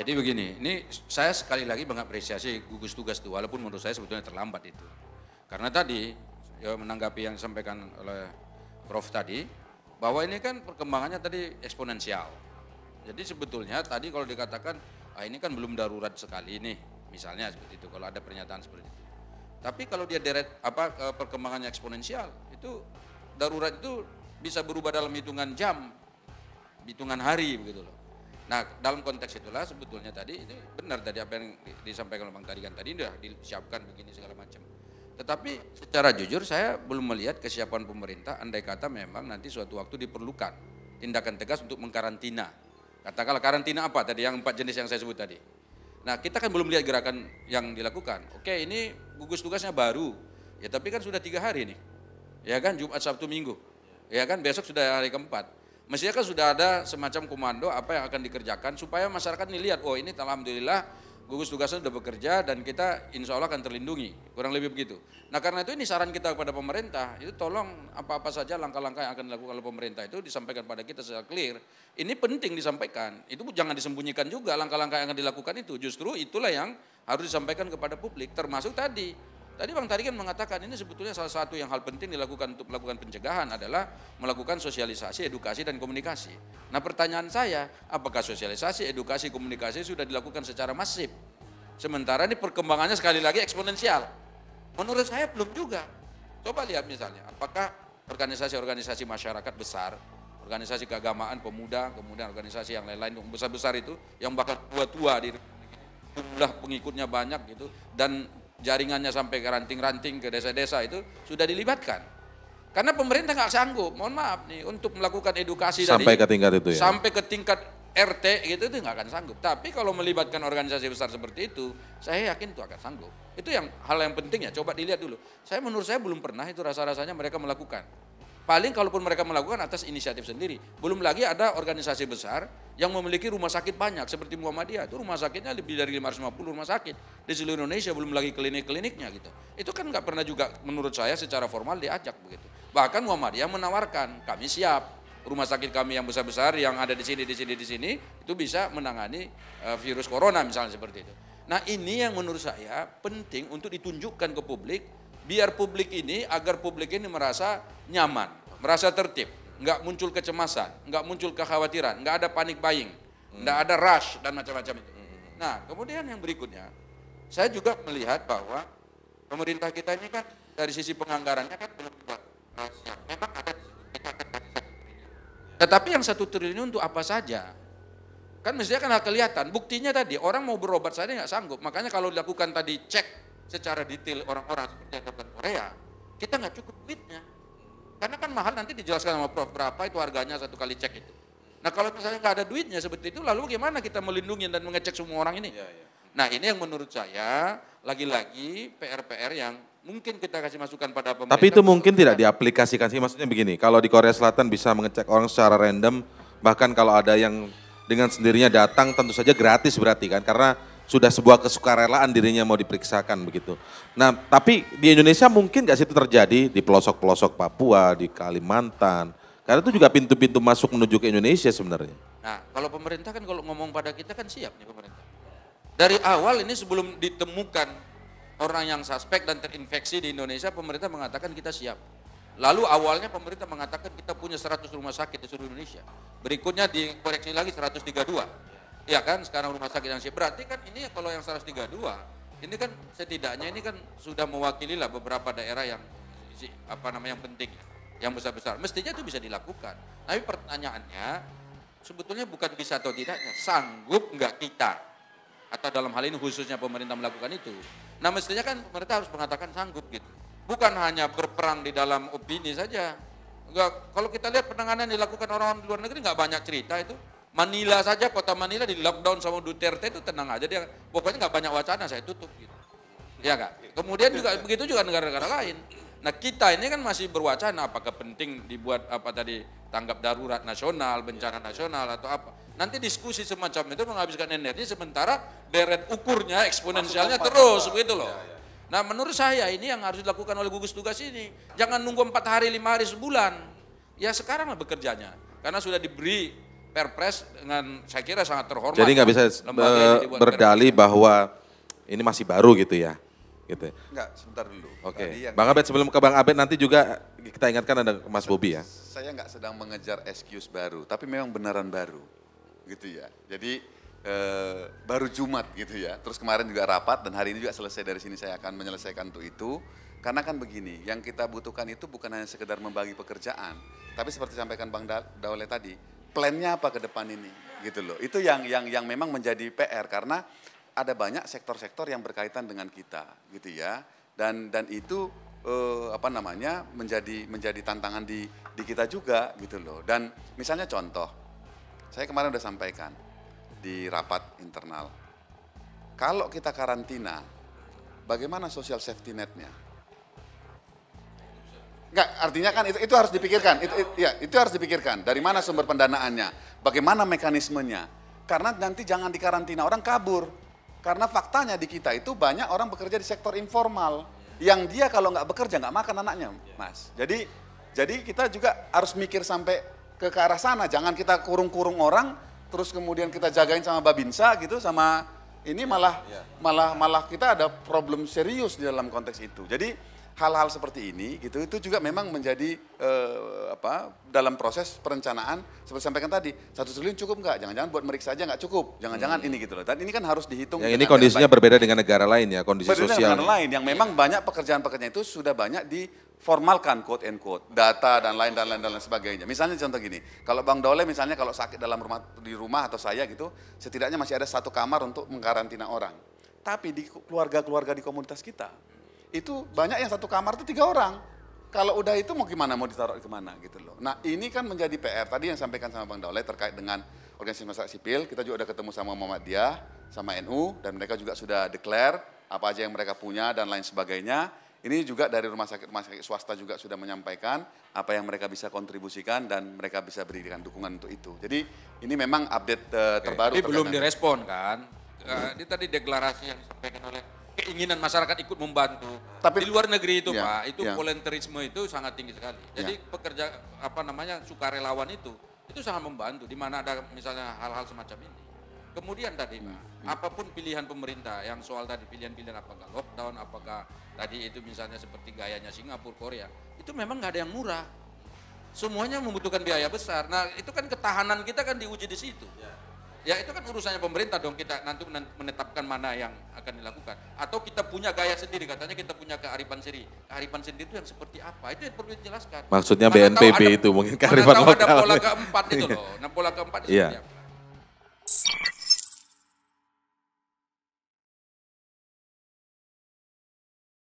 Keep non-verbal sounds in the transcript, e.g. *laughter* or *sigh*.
Jadi begini, ini saya sekali lagi mengapresiasi gugus tugas itu, walaupun menurut saya sebetulnya terlambat itu. Karena tadi, ya menanggapi yang disampaikan oleh Prof tadi, bahwa ini kan perkembangannya tadi eksponensial. Jadi sebetulnya tadi kalau dikatakan, ah ini kan belum darurat sekali ini, misalnya seperti itu, kalau ada pernyataan seperti itu. Tapi kalau dia deret apa perkembangannya eksponensial, itu darurat itu bisa berubah dalam hitungan jam, hitungan hari begitu loh. Nah, dalam konteks itulah sebetulnya tadi itu benar tadi apa yang disampaikan oleh Bang tadi kan tadi sudah disiapkan begini segala macam. Tetapi secara jujur saya belum melihat kesiapan pemerintah andai kata memang nanti suatu waktu diperlukan tindakan tegas untuk mengkarantina. Katakanlah karantina apa tadi yang empat jenis yang saya sebut tadi. Nah kita kan belum lihat gerakan yang dilakukan. Oke ini gugus tugasnya baru. Ya tapi kan sudah tiga hari nih. Ya kan Jumat, Sabtu, Minggu. Ya kan besok sudah hari keempat. Mestinya kan sudah ada semacam komando apa yang akan dikerjakan supaya masyarakat ini lihat, oh ini alhamdulillah gugus tugasnya sudah bekerja dan kita insya Allah akan terlindungi, kurang lebih begitu. Nah karena itu ini saran kita kepada pemerintah, itu tolong apa-apa saja langkah-langkah yang akan dilakukan oleh pemerintah itu disampaikan pada kita secara clear. Ini penting disampaikan, itu jangan disembunyikan juga langkah-langkah yang akan dilakukan itu, justru itulah yang harus disampaikan kepada publik, termasuk tadi Tadi Bang Tarigan mengatakan ini sebetulnya salah satu yang hal penting dilakukan untuk melakukan pencegahan adalah melakukan sosialisasi, edukasi, dan komunikasi. Nah pertanyaan saya, apakah sosialisasi, edukasi, komunikasi sudah dilakukan secara masif? Sementara ini perkembangannya sekali lagi eksponensial. Menurut saya belum juga. Coba lihat misalnya, apakah organisasi-organisasi masyarakat besar, organisasi keagamaan, pemuda, kemudian organisasi yang lain-lain yang besar-besar itu, yang bakal tua-tua di jumlah pengikutnya banyak gitu, dan jaringannya sampai ke ranting-ranting ke desa-desa itu sudah dilibatkan. Karena pemerintah nggak sanggup, mohon maaf nih, untuk melakukan edukasi sampai tadi, ke tingkat itu ya. Sampai ke tingkat RT gitu itu nggak akan sanggup. Tapi kalau melibatkan organisasi besar seperti itu, saya yakin itu akan sanggup. Itu yang hal yang penting ya. Coba dilihat dulu. Saya menurut saya belum pernah itu rasa-rasanya mereka melakukan. Paling kalaupun mereka melakukan atas inisiatif sendiri. Belum lagi ada organisasi besar yang memiliki rumah sakit banyak seperti Muhammadiyah. Itu rumah sakitnya lebih dari 550 rumah sakit di seluruh Indonesia belum lagi klinik-kliniknya gitu. Itu kan nggak pernah juga menurut saya secara formal diajak begitu. Bahkan Muhammadiyah menawarkan, kami siap rumah sakit kami yang besar-besar yang ada di sini, di sini, di sini itu bisa menangani eh, virus corona misalnya seperti itu. Nah ini yang menurut saya penting untuk ditunjukkan ke publik biar publik ini agar publik ini merasa nyaman, merasa tertib, nggak muncul kecemasan, nggak muncul kekhawatiran, nggak ada panik buying, nggak ada rush dan macam-macam itu. Nah, kemudian yang berikutnya, saya juga melihat bahwa pemerintah kita ini kan dari sisi penganggarannya kan belum kuat. memang ada tetapi yang satu triliun untuk apa saja? Kan mestinya kan kelihatan. Buktinya tadi orang mau berobat saja nggak sanggup. Makanya kalau dilakukan tadi cek secara detail orang-orang seperti yang dapat Korea, kita nggak cukup duitnya. Karena kan mahal nanti dijelaskan sama Prof berapa itu harganya satu kali cek itu. Nah kalau misalnya nggak ada duitnya seperti itu, lalu gimana kita melindungi dan mengecek semua orang ini? Ya, ya. Nah ini yang menurut saya lagi-lagi PR-PR yang mungkin kita kasih masukan pada pemerintah. Tapi itu mungkin tidak diaplikasikan sih, maksudnya begini, kalau di Korea Selatan bisa mengecek orang secara random, bahkan kalau ada yang dengan sendirinya datang tentu saja gratis berarti kan, karena sudah sebuah kesukarelaan dirinya mau diperiksakan begitu. Nah, tapi di Indonesia mungkin nggak sih itu terjadi di pelosok-pelosok Papua, di Kalimantan. Karena itu juga pintu-pintu masuk menuju ke Indonesia sebenarnya. Nah, kalau pemerintah kan kalau ngomong pada kita kan siap nih pemerintah. Dari awal ini sebelum ditemukan orang yang suspek dan terinfeksi di Indonesia, pemerintah mengatakan kita siap. Lalu awalnya pemerintah mengatakan kita punya 100 rumah sakit di seluruh Indonesia. Berikutnya dikoreksi lagi 132. Ya kan, sekarang rumah sakit yang berarti kan ini kalau yang 132 ini kan setidaknya ini kan sudah mewakili lah beberapa daerah yang apa namanya yang penting yang besar-besar. Mestinya itu bisa dilakukan. Tapi pertanyaannya sebetulnya bukan bisa atau tidaknya, sanggup nggak kita atau dalam hal ini khususnya pemerintah melakukan itu. Nah mestinya kan pemerintah harus mengatakan sanggup gitu. Bukan hanya berperang di dalam opini saja. Enggak, kalau kita lihat penanganan dilakukan orang, -orang di luar negeri nggak banyak cerita itu Manila saja, kota Manila di lockdown sama Duterte itu tenang aja dia. Pokoknya nggak banyak wacana, saya tutup gitu. Ya kak. Kemudian juga begitu juga negara-negara lain. Nah kita ini kan masih berwacana apakah penting dibuat apa tadi tanggap darurat nasional, bencana nasional atau apa. Nanti diskusi semacam itu menghabiskan energi sementara deret ukurnya eksponensialnya terus begitu loh. Iya, iya. Nah menurut saya ini yang harus dilakukan oleh gugus tugas ini. Jangan nunggu empat hari, lima hari, sebulan. Ya sekarang lah bekerjanya. Karena sudah diberi Perpres dengan saya kira sangat terhormat. Jadi nggak ya, bisa be eh, berdalih bahwa ini masih baru gitu ya. Gitu. Enggak, sebentar dulu. Oke. Okay. Bang Abed sebelum ke Bang Abed nanti juga kita ingatkan ada Mas Bobi ya. Saya nggak sedang mengejar excuse baru, tapi memang beneran baru. Gitu ya. Jadi eh, baru Jumat gitu ya. Terus kemarin juga rapat dan hari ini juga selesai dari sini saya akan menyelesaikan untuk itu. Karena kan begini, yang kita butuhkan itu bukan hanya sekedar membagi pekerjaan, tapi seperti sampaikan Bang da tadi, plannya apa ke depan ini gitu loh. Itu yang yang yang memang menjadi PR karena ada banyak sektor-sektor yang berkaitan dengan kita gitu ya. Dan dan itu eh, apa namanya menjadi menjadi tantangan di di kita juga gitu loh. Dan misalnya contoh saya kemarin udah sampaikan di rapat internal. Kalau kita karantina, bagaimana social safety netnya? Enggak, artinya kan itu, itu harus dipikirkan. Itu, itu, ya, itu harus dipikirkan. Dari mana sumber pendanaannya? Bagaimana mekanismenya? Karena nanti jangan dikarantina orang kabur. Karena faktanya di kita itu banyak orang bekerja di sektor informal. Yang dia kalau nggak bekerja nggak makan anaknya, Mas. Jadi jadi kita juga harus mikir sampai ke, ke arah sana. Jangan kita kurung-kurung orang, terus kemudian kita jagain sama babinsa gitu, sama ini malah ya. malah malah kita ada problem serius di dalam konteks itu. Jadi hal-hal seperti ini gitu itu juga memang menjadi eh, apa dalam proses perencanaan seperti sampaikan tadi satu triliun cukup nggak jangan-jangan buat meriksa aja nggak cukup jangan-jangan hmm. ini gitu loh dan ini kan harus dihitung yang ini kondisinya berbeda dengan negara lain ya kondisi berbeda sosial dengan negara lain yang memang banyak pekerjaan-pekerjaan itu sudah banyak di formalkan quote and quote data dan lain dan lain dan lain sebagainya. Misalnya contoh gini, kalau Bang Dole misalnya kalau sakit dalam rumah di rumah atau saya gitu, setidaknya masih ada satu kamar untuk mengkarantina orang. Tapi di keluarga-keluarga di komunitas kita itu banyak yang satu kamar itu tiga orang. Kalau udah itu mau gimana, mau ditaruh mana gitu loh. Nah ini kan menjadi PR tadi yang sampaikan sama Bang Dole terkait dengan organisasi masyarakat sipil. Kita juga udah ketemu sama Muhammadiyah, sama NU dan mereka juga sudah declare apa aja yang mereka punya dan lain sebagainya ini juga dari rumah sakit-rumah sakit swasta juga sudah menyampaikan apa yang mereka bisa kontribusikan dan mereka bisa berikan dukungan untuk itu. Jadi ini memang update uh, terbaru. Tapi belum direspon kan? Uh, ini tadi deklarasi yang disampaikan oleh keinginan masyarakat ikut membantu. Tapi di luar negeri itu ya, Pak, itu ya. volunteerisme itu sangat tinggi sekali. Iya. Jadi ya. pekerja apa namanya sukarelawan itu itu sangat membantu di mana ada misalnya hal-hal semacam ini. Kemudian tadi hmm, hmm. apapun pilihan pemerintah yang soal tadi pilihan-pilihan apakah lockdown, apakah tadi itu misalnya seperti gayanya Singapura, Korea, itu memang nggak ada yang murah. Semuanya membutuhkan biaya besar. Nah itu kan ketahanan kita kan diuji di situ. Ya, ya itu kan urusannya pemerintah dong kita nanti menetapkan mana yang akan dilakukan. Atau kita punya gaya sendiri, katanya kita punya kearifan sendiri. Kearifan sendiri itu yang seperti apa? Itu yang perlu dijelaskan. Maksudnya BNPB itu mungkin kearifan lokal. ada pola keempat itu *laughs* iya. loh. Nah pola keempat itu yeah. Iya.